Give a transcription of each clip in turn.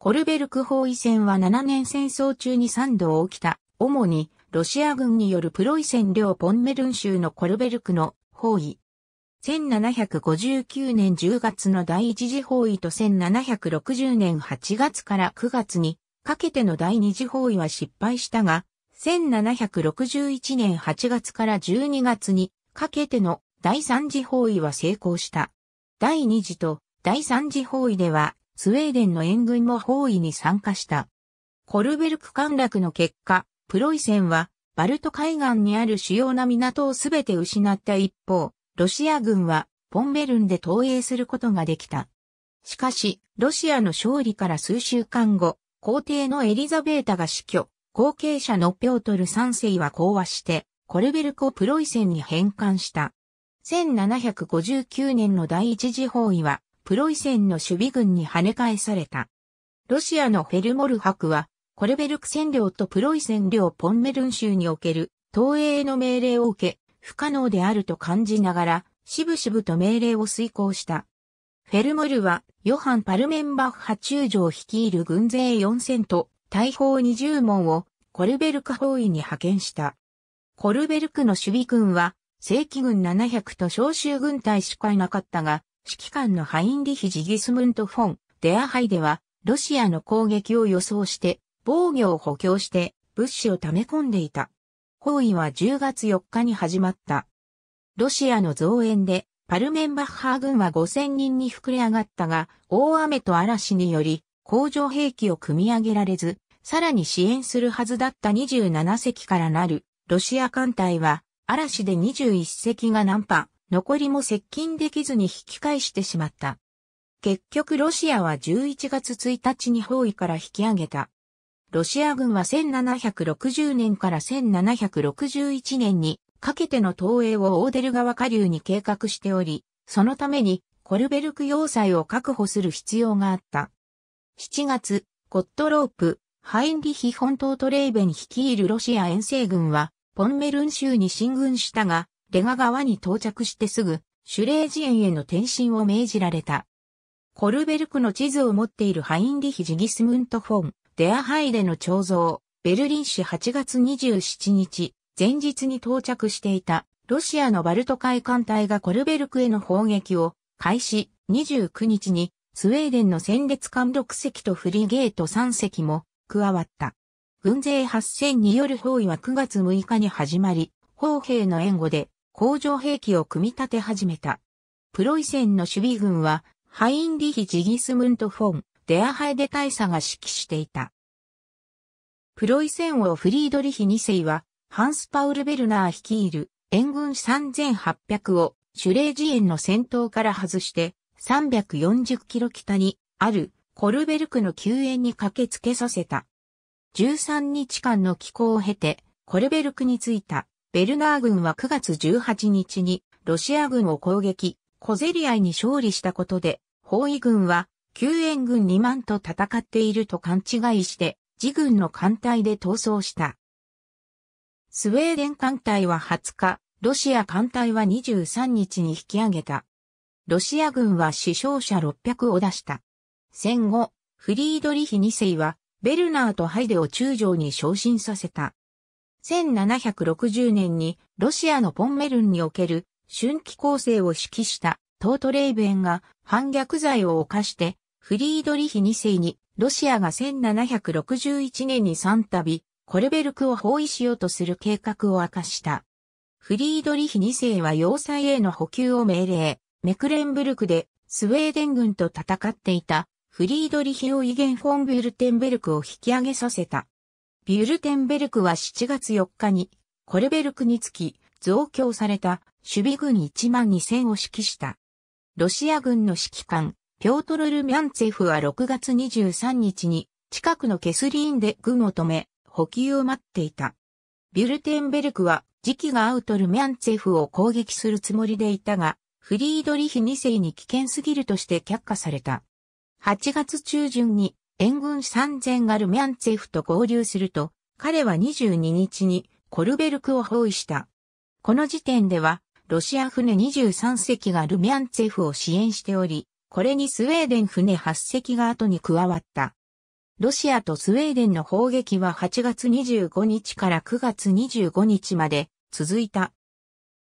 コルベルク包囲戦は7年戦争中に3度起きた、主にロシア軍によるプロイセン領ポンメルン州のコルベルクの包囲。1759年10月の第一次包囲と1760年8月から9月にかけての第二次包囲は失敗したが、1761年8月から12月にかけての第三次包囲は成功した。第二次と第三次包囲ではスウェーデンの援軍も包囲に参加した。コルベルク陥落の結果、プロイセンはバルト海岸にある主要な港をすべて失った一方、ロシア軍はポンベルンで投影することができた。しかし、ロシアの勝利から数週間後、皇帝のエリザベータが死去、後継者のピョートル三世は講和して、コルベルクをプロイセンに返還した。1759年の第一次包囲は、プロイセンの守備軍に跳ね返された。ロシアのフェルモル博は、コルベルク占領とプロイセン領ポンメルン州における東映の命令を受け、不可能であると感じながら、しぶしぶと命令を遂行した。フェルモルは、ヨハン・パルメンバッハ中将率いる軍勢4000と、大砲20門を、コルベルク包囲に派遣した。コルベルクの守備軍は、正規軍700と召集軍隊しかいなかったが、指揮官のハインリヒ・ジギスムント・フォン、デアハイでは、ロシアの攻撃を予想して、防御を補強して、物資を溜め込んでいた。包囲は10月4日に始まった。ロシアの増援で、パルメンバッハー軍は5000人に膨れ上がったが、大雨と嵐により、工場兵器を組み上げられず、さらに支援するはずだった27隻からなる、ロシア艦隊は、嵐で21隻が難破、残りも接近できずに引き返してしまった。結局ロシアは11月1日に包囲から引き上げた。ロシア軍は1760年から1761年にかけての東映をオーデル川下流に計画しており、そのためにコルベルク要塞を確保する必要があった。7月、ゴットロープ、ハインリヒ本島トレイベン率いるロシア遠征軍は、ポンメルン州に進軍したが、レガ川に到着してすぐ、シュレージンへの転身を命じられた。コルベルクの地図を持っているハインリヒ・ジギスムント・フォン、デアハイデの彫像、ベルリン市8月27日、前日に到着していた、ロシアのバルト海艦隊がコルベルクへの砲撃を開始29日に、スウェーデンの戦列艦6隻とフリゲート3隻も加わった。軍勢8000による包囲は9月6日に始まり、砲兵の援護で工場兵器を組み立て始めた。プロイセンの守備軍は、ハインリヒ・ジギスムント・フォン、デアハエデ大佐が指揮していた。プロイセン王フリードリヒ2世は、ハンス・パウル・ベルナー率いる援軍3800をシュレージエンの戦闘から外して340キロ北にあるコルベルクの救援に駆けつけさせた。13日間の帰港を経てコルベルクに着いたベルナー軍は9月18日にロシア軍を攻撃、小競り合いに勝利したことで、包囲軍は救援軍2万と戦っていると勘違いして、自軍の艦隊で逃走した。スウェーデン艦隊は20日、ロシア艦隊は23日に引き上げた。ロシア軍は死傷者600を出した。戦後、フリードリヒ2世は、ベルナーとハイデを中将に昇進させた。1760年にロシアのポンメルンにおける春季攻勢を指揮したトートレイベンが反逆罪を犯してフリードリヒ2世にロシアが1761年に3度コルベルクを包囲しようとする計画を明かした。フリードリヒ2世は要塞への補給を命令、メクレンブルクでスウェーデン軍と戦っていたフリードリヒをイゲン・フォン・ビュルテンベルクを引き上げさせた。ビュルテンベルクは7月4日に、コルベルクにつき、増強された守備軍1万2000を指揮した。ロシア軍の指揮官、ピョートロルミャンツェフは6月23日に近くのケスリーンで軍を止め、補給を待っていた。ビュルテンベルクは時期がアウトルミャンツェフを攻撃するつもりでいたが、フリードリヒ2世に危険すぎるとして却下された。8月中旬に援軍三千アルミャンツェフと合流すると、彼は22日にコルベルクを包囲した。この時点では、ロシア船23隻がルミャンツェフを支援しており、これにスウェーデン船8隻が後に加わった。ロシアとスウェーデンの砲撃は8月25日から9月25日まで続いた。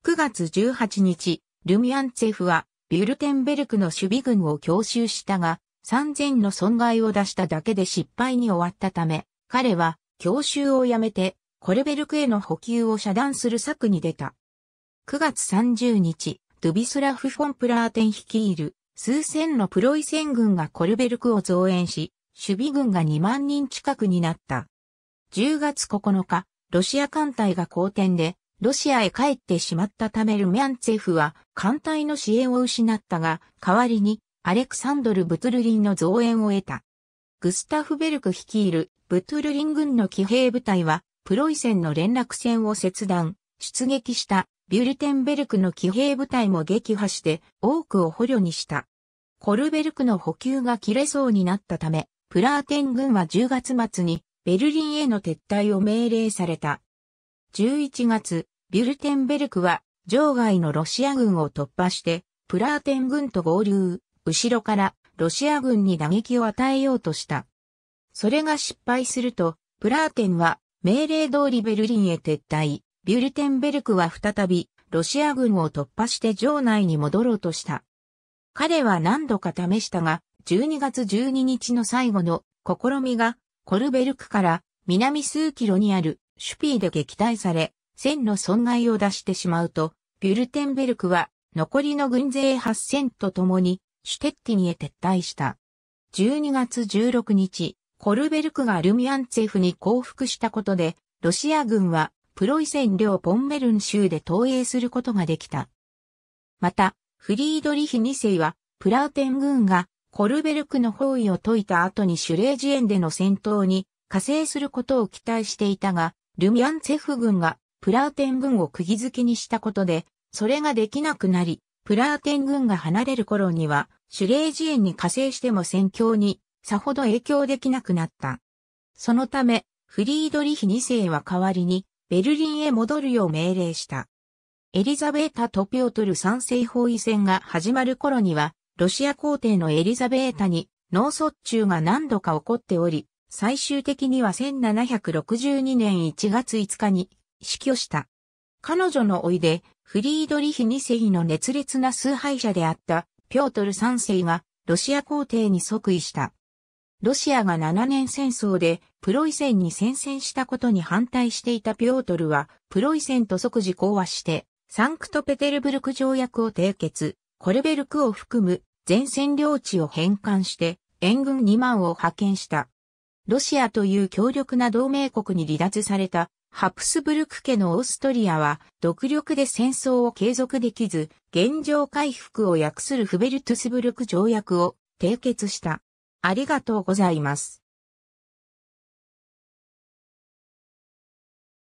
9月18日、ルミアンツェフはビュルテンベルクの守備軍を強襲したが、3000の損害を出しただけで失敗に終わったため、彼は教習をやめて、コルベルクへの補給を遮断する策に出た。9月30日、ドゥビスラフ・フォンプラーテン率いる数千のプロイセン軍がコルベルクを増援し、守備軍が2万人近くになった。10月9日、ロシア艦隊が好転で、ロシアへ帰ってしまったためルミャンツェフは艦隊の支援を失ったが、代わりにアレクサンドル・ブトゥルリンの増援を得た。グスタフベルク率いるブトゥルリン軍の騎兵部隊は、プロイセンの連絡線を切断、出撃したビュルテンベルクの騎兵部隊も撃破して多くを捕虜にした。コルベルクの補給が切れそうになったため、プラーテン軍は10月末にベルリンへの撤退を命令された。11月、ビュルテンベルクは場外のロシア軍を突破して、プラーテン軍と合流。後ろからロシア軍に打撃を与えようとした。それが失敗すると、プラーテンは命令通りベルリンへ撤退、ビュルテンベルクは再びロシア軍を突破して城内に戻ろうとした。彼は何度か試したが、12月12日の最後の試みがコルベルクから南数キロにあるシュピーで撃退され、線の損害を出してしまうと、ビュルテンベルクは残りの軍勢8000と共にシュテッティニへ撤退した。12月16日、コルベルクがルミアンツェフに降伏したことで、ロシア軍はプロイセン領ポンメルン州で投影することができた。また、フリードリヒ2世は、プラウテン軍がコルベルクの包囲を解いた後にシュレージエンでの戦闘に加勢することを期待していたが、ルミアンツェフ軍がプラウテン軍を釘付けにしたことで、それができなくなり、プラーテン軍が離れる頃には、シュレージ園に加勢しても戦況に、さほど影響できなくなった。そのため、フリードリヒ2世は代わりに、ベルリンへ戻るよう命令した。エリザベータとピオトル三世包囲戦が始まる頃には、ロシア皇帝のエリザベータに脳卒中が何度か起こっており、最終的には1762年1月5日に死去した。彼女のおいで、フリードリヒ2世の熱烈な崇拝者であったピョートル3世がロシア皇帝に即位した。ロシアが7年戦争でプロイセンに宣戦したことに反対していたピョートルはプロイセンと即時講和してサンクトペテルブルク条約を締結、コルベルクを含む全占領地を返還して援軍2万を派遣した。ロシアという強力な同盟国に離脱されたハプスブルク家のオーストリアは、独力で戦争を継続できず、現状回復を訳するフベルトゥスブルク条約を締結した。ありがとうございます。